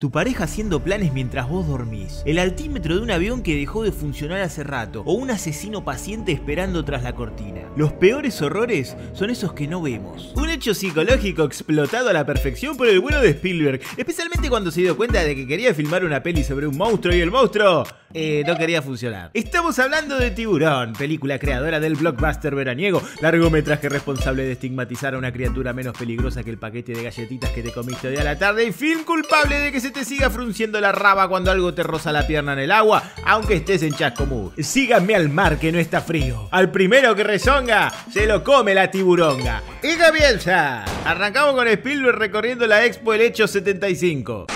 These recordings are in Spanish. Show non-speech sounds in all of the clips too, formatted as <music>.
Tu pareja haciendo planes mientras vos dormís. El altímetro de un avión que dejó de funcionar hace rato. O un asesino paciente esperando tras la cortina. Los peores horrores son esos que no vemos. Un hecho psicológico explotado a la perfección por el bueno de Spielberg. Especialmente cuando se dio cuenta de que quería filmar una peli sobre un monstruo y el monstruo eh, no quería funcionar. Estamos hablando de Tiburón, película creadora del blockbuster veraniego, largometraje responsable de estigmatizar a una criatura menos peligrosa que el paquete de galletitas que te comiste hoy a la tarde y film culpable de que se te siga frunciendo la raba cuando algo te roza la pierna en el agua, aunque estés en Chascomú. Síganme al mar que no está frío. Al primero que rezonga, se lo come la tiburonga. ¡Y comienza! Arrancamos con Spielberg recorriendo la Expo El Hecho 75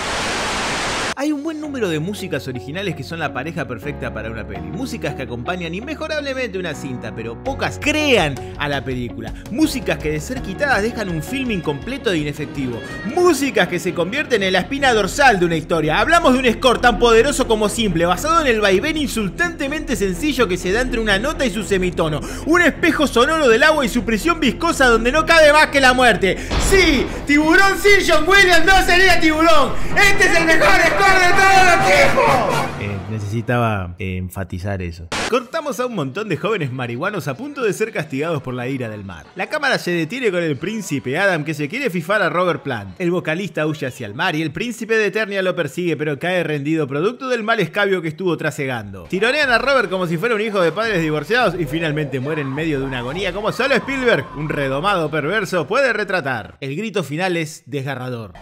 buen número de músicas originales que son la pareja perfecta para una peli. Músicas que acompañan inmejorablemente una cinta, pero pocas crean a la película. Músicas que de ser quitadas dejan un film incompleto e inefectivo. Músicas que se convierten en la espina dorsal de una historia. Hablamos de un score tan poderoso como simple, basado en el vaivén insultantemente sencillo que se da entre una nota y su semitono. Un espejo sonoro del agua y su presión viscosa donde no cabe más que la muerte. Sí, tiburón sí, John Williams no sería tiburón. Este es el mejor score de eh, necesitaba eh, enfatizar eso. Cortamos a un montón de jóvenes marihuanos a punto de ser castigados por la ira del mar. La cámara se detiene con el príncipe Adam que se quiere fifar a Robert Plant. El vocalista huye hacia el mar y el príncipe de Eternia lo persigue pero cae rendido producto del mal escabio que estuvo trasegando. Tironean a Robert como si fuera un hijo de padres divorciados y finalmente muere en medio de una agonía como solo Spielberg, un redomado perverso, puede retratar. El grito final es desgarrador.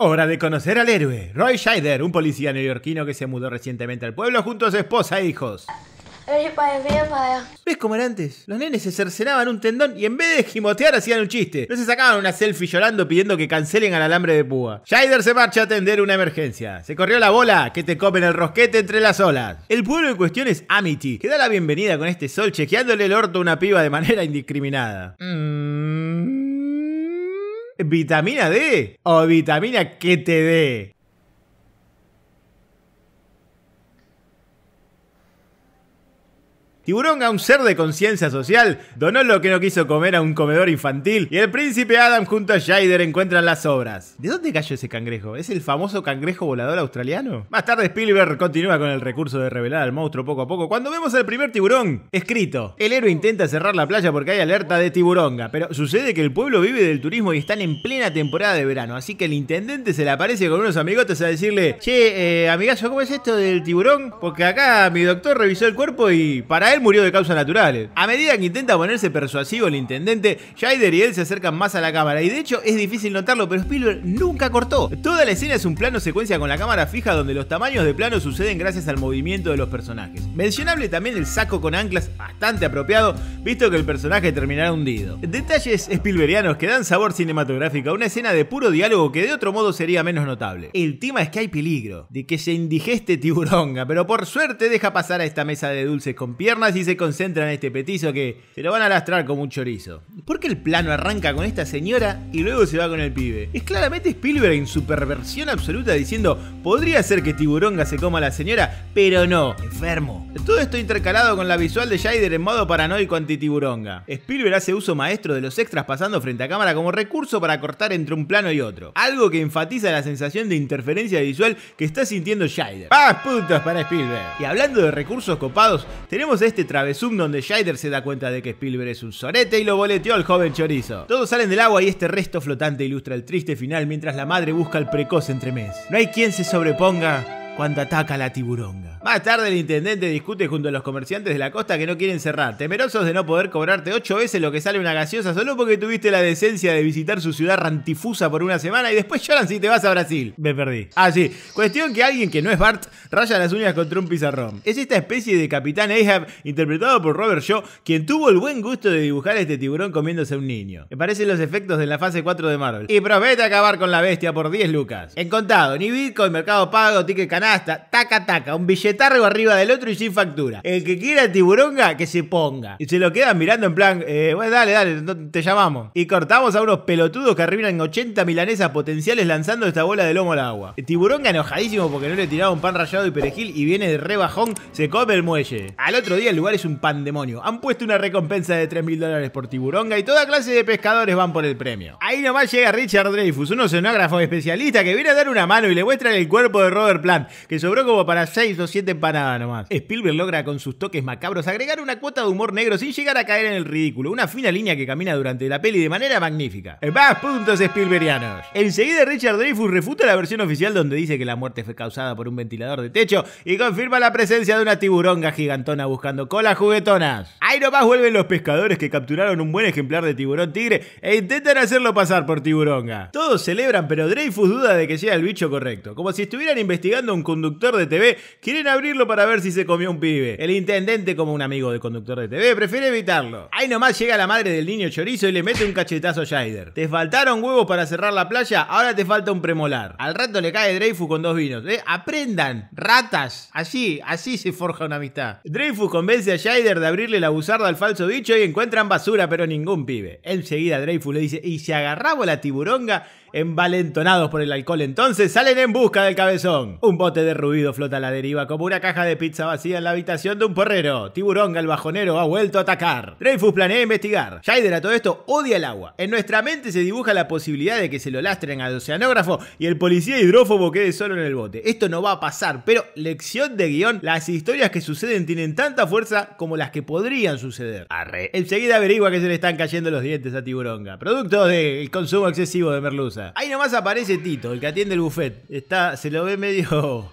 Hora de conocer al héroe, Roy Scheider, un policía neoyorquino que se mudó recientemente al pueblo junto a su esposa e hijos. ¿Ves cómo era antes? Los nenes se cercenaban un tendón y en vez de gimotear hacían un chiste. No se sacaban una selfie llorando pidiendo que cancelen al alambre de púa. Scheider se marcha a atender una emergencia. Se corrió la bola que te comen el rosquete entre las olas. El pueblo en cuestión es Amity, que da la bienvenida con este sol chequeándole el orto a una piba de manera indiscriminada. Mmm vitamina D o vitamina que te dé. tiburón a un ser de conciencia social, donó lo que no quiso comer a un comedor infantil y el príncipe Adam junto a Scheider encuentran las obras. ¿De dónde cayó ese cangrejo? ¿Es el famoso cangrejo volador australiano? Más tarde Spielberg continúa con el recurso de revelar al monstruo poco a poco cuando vemos al primer tiburón. Escrito, el héroe intenta cerrar la playa porque hay alerta de tiburonga, pero sucede que el pueblo vive del turismo y están en plena temporada de verano, así que el intendente se le aparece con unos amigotes a decirle, che, eh, amigazo, ¿cómo es esto del tiburón? Porque acá mi doctor revisó el cuerpo y para él murió de causas naturales. A medida que intenta ponerse persuasivo el intendente, Jaider y él se acercan más a la cámara. Y de hecho es difícil notarlo, pero Spielberg nunca cortó. Toda la escena es un plano secuencia con la cámara fija donde los tamaños de plano suceden gracias al movimiento de los personajes. Mencionable también el saco con anclas bastante apropiado, visto que el personaje terminará hundido. Detalles Spielbergianos que dan sabor cinematográfico a una escena de puro diálogo que de otro modo sería menos notable. El tema es que hay peligro de que se indigeste tiburonga, pero por suerte deja pasar a esta mesa de dulces con piernas y se concentran en este petizo que se lo van a lastrar como un chorizo. ¿Por qué el plano arranca con esta señora y luego se va con el pibe? Es claramente Spielberg en su perversión absoluta diciendo, podría ser que Tiburonga se coma a la señora, pero no, enfermo. Todo esto intercalado con la visual de Scheider en modo paranoico anti-Tiburonga. Spielberg hace uso maestro de los extras pasando frente a cámara como recurso para cortar entre un plano y otro. Algo que enfatiza la sensación de interferencia visual que está sintiendo Scheider. ¡Más ¡Ah, puntos para Spielberg! Y hablando de recursos copados, tenemos este este travesum donde Scheider se da cuenta de que Spielberg es un sorete y lo boleteó al joven chorizo. Todos salen del agua y este resto flotante ilustra el triste final mientras la madre busca al precoz entremés. No hay quien se sobreponga cuando ataca la tiburonga. Más tarde el intendente discute junto a los comerciantes de la costa que no quieren cerrar, temerosos de no poder cobrarte ocho veces lo que sale una gaseosa solo porque tuviste la decencia de visitar su ciudad rantifusa por una semana y después lloran si te vas a Brasil. Me perdí. Ah, sí. Cuestión que alguien que no es Bart raya las uñas contra un pizarrón. Es esta especie de capitán Ahab interpretado por Robert Shaw quien tuvo el buen gusto de dibujar este tiburón comiéndose a un niño. Me parecen los efectos de la fase 4 de Marvel. Y promete acabar con la bestia por 10 lucas. En contado, ni Bitcoin, Mercado Pago, Ticket Canal hasta taca, taca, un billetargo arriba del otro y sin factura. El que quiera tiburonga, que se ponga. Y se lo quedan mirando en plan, eh, bueno, dale, dale, te llamamos. Y cortamos a unos pelotudos que arriban 80 milanesas potenciales lanzando esta bola de lomo al agua. El tiburonga enojadísimo porque no le tiraba un pan rallado y perejil y viene de rebajón, se come el muelle. Al otro día el lugar es un pandemonio. Han puesto una recompensa de 3 mil dólares por tiburonga y toda clase de pescadores van por el premio. Ahí nomás llega Richard Dreyfus, un oceanógrafo especialista que viene a dar una mano y le muestra el cuerpo de Robert Plant que sobró como para 6 o 7 empanadas nomás. Spielberg logra con sus toques macabros agregar una cuota de humor negro sin llegar a caer en el ridículo, una fina línea que camina durante la peli de manera magnífica. Más puntos Spielbergianos. Enseguida Richard Dreyfus refuta la versión oficial donde dice que la muerte fue causada por un ventilador de techo y confirma la presencia de una tiburonga gigantona buscando colas juguetonas. Ahí nomás vuelven los pescadores que capturaron un buen ejemplar de tiburón tigre e intentan hacerlo pasar por tiburonga. Todos celebran pero Dreyfus duda de que sea el bicho correcto, como si estuvieran investigando un un conductor de TV, quieren abrirlo para ver si se comió un pibe. El intendente, como un amigo del conductor de TV, prefiere evitarlo. Ahí nomás llega la madre del niño chorizo y le mete un cachetazo a Shider. ¿Te faltaron huevos para cerrar la playa? Ahora te falta un premolar. Al rato le cae Dreyfus con dos vinos. ¿eh? Aprendan, ratas. Así, así se forja una amistad. Dreyfus convence a Shider de abrirle la buzarda al falso bicho y encuentran basura, pero ningún pibe. Enseguida Dreyfus le dice, ¿y se agarraba la tiburonga? envalentonados por el alcohol entonces, salen en busca del cabezón. Un bote de ruido flota a la deriva como una caja de pizza vacía en la habitación de un porrero. Tiburón el bajonero ha vuelto a atacar. Dreyfus planea investigar. Scheider a todo esto odia el agua. En nuestra mente se dibuja la posibilidad de que se lo lastren al oceanógrafo y el policía hidrófobo quede solo en el bote. Esto no va a pasar, pero lección de guión, las historias que suceden tienen tanta fuerza como las que podrían suceder. Arre. Enseguida averigua que se le están cayendo los dientes a Tiburonga, producto del consumo excesivo de merluza. Ahí nomás aparece Tito, el que atiende el buffet. Está, se lo ve medio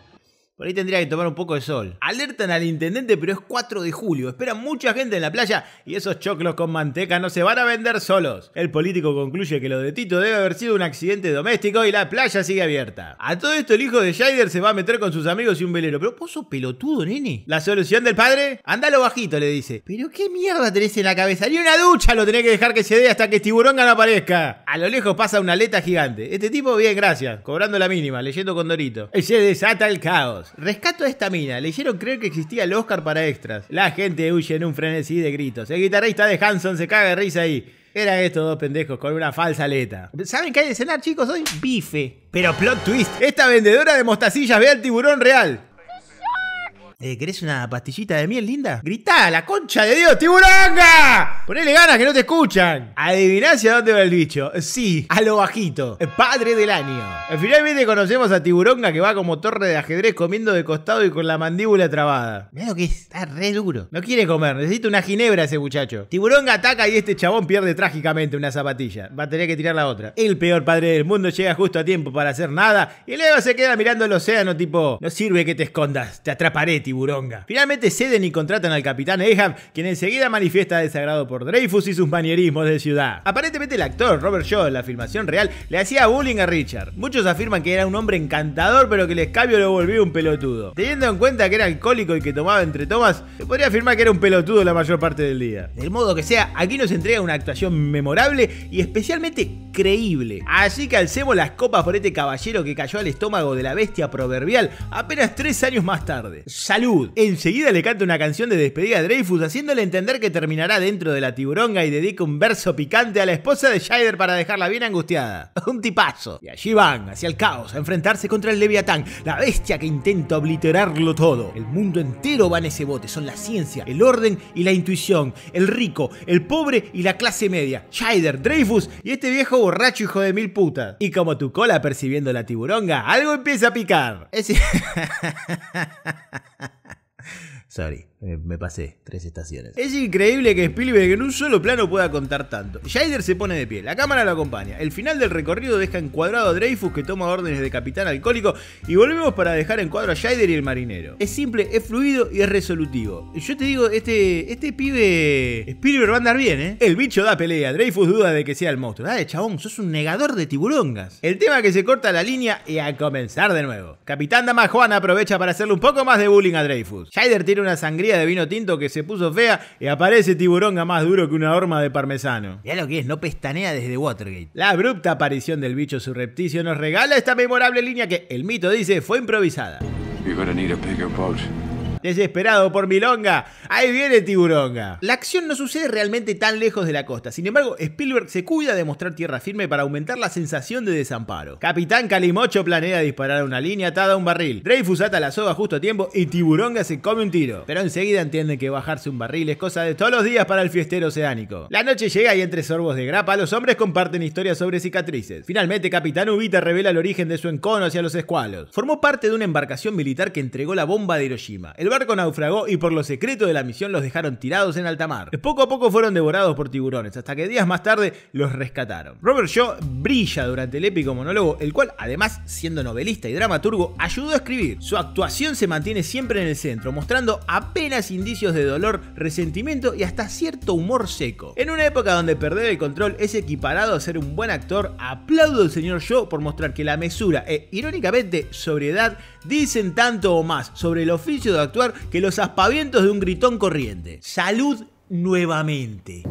por ahí tendría que tomar un poco de sol. Alertan al intendente, pero es 4 de julio. Espera mucha gente en la playa y esos choclos con manteca no se van a vender solos. El político concluye que lo de Tito debe haber sido un accidente doméstico y la playa sigue abierta. A todo esto, el hijo de Scheider se va a meter con sus amigos y un velero. Pero vos sos pelotudo, nene. ¿La solución del padre? Andalo bajito, le dice. ¿Pero qué mierda tenés en la cabeza? Ni una ducha lo tenés que dejar que se dé hasta que tiburón no aparezca. A lo lejos pasa una aleta gigante. Este tipo, bien, gracias. Cobrando la mínima, leyendo con y Se desata el caos. Rescato a esta mina. Le hicieron creer que existía el Oscar para extras. La gente huye en un frenesí de gritos. El guitarrista de Hanson se caga de risa ahí. Eran estos dos pendejos con una falsa aleta. ¿Saben qué hay de cenar, chicos? Hoy bife. Pero plot twist. Esta vendedora de mostacillas ve al tiburón real. Eh, ¿Querés una pastillita de miel linda? ¡Gritá, la concha de Dios, ¡Tiburonga! Ponele ganas que no te escuchan. Adiviná hacia dónde va el bicho. Sí, a lo bajito. Padre del año. Eh, finalmente conocemos a tiburonga que va como torre de ajedrez comiendo de costado y con la mandíbula trabada. Mira lo que está re duro. No quiere comer, necesita una ginebra ese muchacho. Tiburonga ataca y este chabón pierde trágicamente una zapatilla. Va a tener que tirar la otra. El peor padre del mundo llega justo a tiempo para hacer nada y luego se queda mirando el océano tipo, no sirve que te escondas, te atraparé Tiburonga. Finalmente ceden y contratan al capitán Ahab, quien enseguida manifiesta desagrado por Dreyfus y sus manierismos de ciudad. Aparentemente el actor Robert Shaw en la filmación real le hacía bullying a Richard. Muchos afirman que era un hombre encantador pero que el escabio lo volvió un pelotudo. Teniendo en cuenta que era alcohólico y que tomaba entre tomas, se podría afirmar que era un pelotudo la mayor parte del día. Del modo que sea, aquí nos entrega una actuación memorable y especialmente creíble. Así que alcemos las copas por este caballero que cayó al estómago de la bestia proverbial apenas tres años más tarde. Salud. Enseguida le canta una canción de despedida a Dreyfus haciéndole entender que terminará dentro de la tiburonga y dedica un verso picante a la esposa de Shider para dejarla bien angustiada. <laughs> Un tipazo. Y allí van, hacia el caos, a enfrentarse contra el Leviatán, la bestia que intenta obliterarlo todo. El mundo entero va en ese bote, son la ciencia, el orden y la intuición, el rico, el pobre y la clase media. Shider, Dreyfus y este viejo borracho hijo de mil putas. Y como tu cola percibiendo la tiburonga, algo empieza a picar. Es... <laughs> Sorry. Eh, me pasé tres estaciones. Es increíble que Spielberg en un solo plano pueda contar tanto. Scheider se pone de pie, la cámara lo acompaña. El final del recorrido deja encuadrado a Dreyfus que toma órdenes de capitán alcohólico y volvemos para dejar en cuadro a Scheider y el marinero. Es simple, es fluido y es resolutivo. Yo te digo, este, este pibe Spielberg va a andar bien, ¿eh? El bicho da pelea, Dreyfus duda de que sea el monstruo. Dale, chabón, sos un negador de tiburongas. El tema que se corta la línea y a comenzar de nuevo. Capitán Dama Juan aprovecha para hacerle un poco más de bullying a Dreyfus. Scheider tiene una sangría de vino tinto que se puso fea y aparece tiburonga más duro que una horma de parmesano. Ya lo que es, no pestanea desde Watergate. La abrupta aparición del bicho surrepticio nos regala esta memorable línea que, el mito dice, fue improvisada desesperado por Milonga. Ahí viene Tiburonga. La acción no sucede realmente tan lejos de la costa. Sin embargo, Spielberg se cuida de mostrar tierra firme para aumentar la sensación de desamparo. Capitán Calimocho planea disparar a una línea atada a un barril. Dreyfus ata la soga justo a tiempo y Tiburonga se come un tiro. Pero enseguida entiende que bajarse un barril es cosa de todos los días para el fiestero oceánico. La noche llega y entre sorbos de grapa los hombres comparten historias sobre cicatrices. Finalmente, Capitán Ubita revela el origen de su encono hacia los escualos. Formó parte de una embarcación militar que entregó la bomba de Hiroshima con naufragó y por lo secreto de la misión los dejaron tirados en alta mar. Poco a poco fueron devorados por tiburones, hasta que días más tarde los rescataron. Robert Shaw brilla durante el épico monólogo, el cual además, siendo novelista y dramaturgo, ayudó a escribir. Su actuación se mantiene siempre en el centro, mostrando apenas indicios de dolor, resentimiento y hasta cierto humor seco. En una época donde perder el control es equiparado a ser un buen actor, aplaudo al señor Shaw por mostrar que la mesura e, irónicamente, sobriedad Dicen tanto o más sobre el oficio de actuar que los aspavientos de un gritón corriente. Salud nuevamente.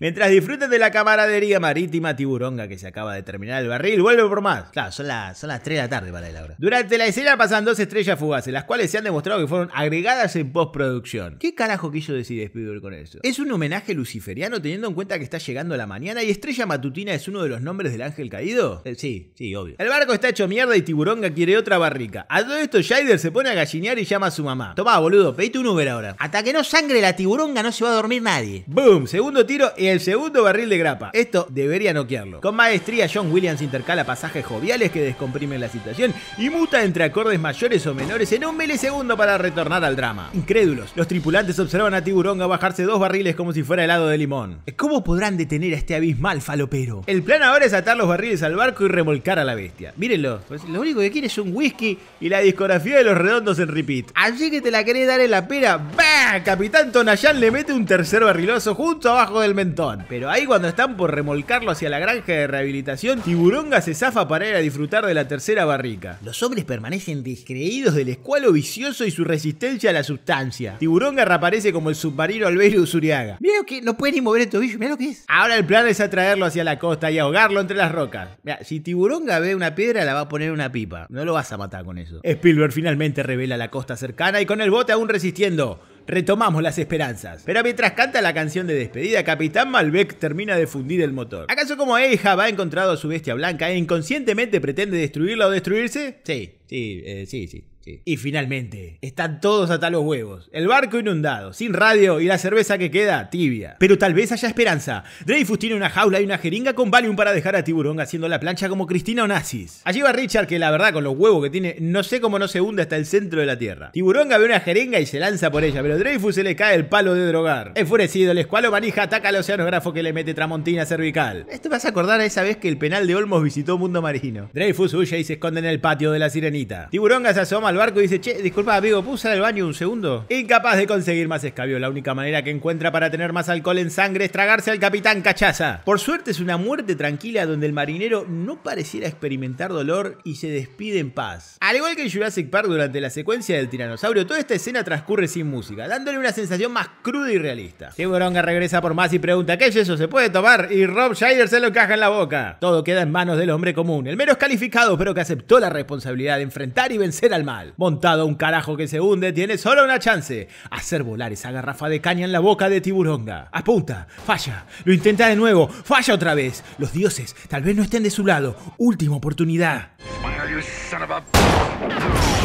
Mientras disfruten de la camaradería marítima tiburonga que se acaba de terminar el barril, vuelve por más. Claro, son, las, son 3 de la tarde para él ahora. Durante la escena pasan dos estrellas fugaces, las cuales se han demostrado que fueron agregadas en postproducción. ¿Qué carajo quiso decir Spielberg con eso? Es un homenaje luciferiano teniendo en cuenta que está llegando la mañana y estrella matutina es uno de los nombres del ángel caído? Eh, sí, sí, obvio. El barco está hecho mierda y tiburonga quiere otra barrica. A todo esto Shider se pone a gallinear y llama a su mamá. Tomá, boludo, pedí un Uber ahora. Hasta que no sangre la tiburonga no se va a dormir nadie. ¡Boom! Segundo tiro y el segundo barril de grapa. Esto debería noquearlo. Con maestría, John Williams intercala pasajes joviales que descomprimen la situación y muta entre acordes mayores o menores en un milisegundo para retornar al drama. Incrédulos, los tripulantes observan a Tiburón bajarse dos barriles como si fuera helado de limón. ¿Cómo podrán detener a este abismal falopero? El plan ahora es atar los barriles al barco y remolcar a la bestia. Mírenlo, pues, lo único que quiere es un whisky y la discografía de los redondos en repeat. Así que te la querés dar en la pera, ¡Bah! Capitán Tonayán le mete un tercer barriloso junto abajo del mentón. Pero ahí cuando están por remolcarlo hacia la granja de rehabilitación, Tiburonga se zafa para ir a disfrutar de la tercera barrica. Los hombres permanecen descreídos del escualo vicioso y su resistencia a la sustancia. Tiburonga reaparece como el submarino de Usuriaga. Mira lo que no puede ni mover el tobillo, mira lo que es. Ahora el plan es atraerlo hacia la costa y ahogarlo entre las rocas. Mira, si Tiburonga ve una piedra la va a poner una pipa. No lo vas a matar con eso. Spielberg finalmente revela la costa cercana y con el bote aún resistiendo, retomamos las esperanzas. Pero mientras canta la canción de despedida, Capitán Malbec termina de fundir el motor. ¿Acaso como Eija va encontrado a su bestia blanca e inconscientemente pretende destruirla o destruirse? Sí, sí, eh, sí, sí. Y finalmente, están todos hasta los huevos. El barco inundado, sin radio y la cerveza que queda tibia. Pero tal vez haya esperanza. Dreyfus tiene una jaula y una jeringa con Valium para dejar a Tiburón haciendo la plancha como Cristina Onassis. Allí va Richard, que la verdad con los huevos que tiene, no sé cómo no se hunde hasta el centro de la tierra. Tiburón ve una jeringa y se lanza por ella, pero Dreyfus se le cae el palo de drogar. Enfurecido, el escualo manija ataca al oceanógrafo que le mete tramontina cervical. Esto vas a acordar a esa vez que el penal de Olmos visitó Mundo Marino. Dreyfus huye y se esconde en el patio de la sirenita. Tiburón se asoma al barco y dice, che, disculpa amigo, ¿puedo usar el baño un segundo? Incapaz de conseguir más escabio, la única manera que encuentra para tener más alcohol en sangre es tragarse al capitán Cachaza. Por suerte es una muerte tranquila donde el marinero no pareciera experimentar dolor y se despide en paz. Al igual que en Jurassic Park durante la secuencia del tiranosaurio, toda esta escena transcurre sin música, dándole una sensación más cruda y realista. Tiburonga regresa por más y pregunta, ¿qué es eso? ¿Se puede tomar? Y Rob Scheider se lo caja en la boca. Todo queda en manos del hombre común, el menos calificado pero que aceptó la responsabilidad de enfrentar y vencer al mal. Montado a un carajo que se hunde, tiene solo una chance. Hacer volar esa garrafa de caña en la boca de Tiburonga. Apunta, falla, lo intenta de nuevo, falla otra vez. Los dioses tal vez no estén de su lado. Última oportunidad.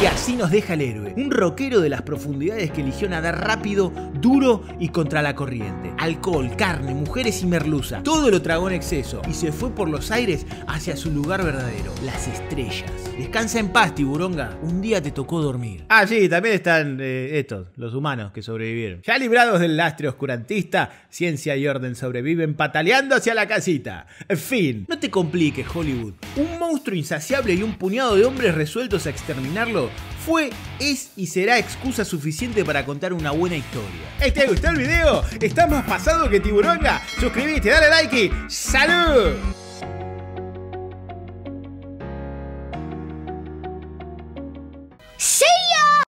Y así nos deja el héroe, un rockero de las profundidades que eligió nadar rápido, duro y contra la corriente. Alcohol, carne, mujeres y merluza, todo lo tragó en exceso y se fue por los aires hacia su lugar verdadero, las estrellas. Descansa en paz, tiburonga, un día te tocó dormir. Ah, sí, también están eh, estos, los humanos que sobrevivieron. Ya librados del lastre oscurantista, ciencia y orden sobreviven pataleando hacia la casita. En fin, no te compliques, Hollywood. Un monstruo insaciable y un puñado de hombres resueltos a exterminarlo fue, es y será excusa suficiente para contar una buena historia. ¿Te gustó el video? ¿Estás más pasado que tiburonga? Suscríbete, dale like y ¡salud!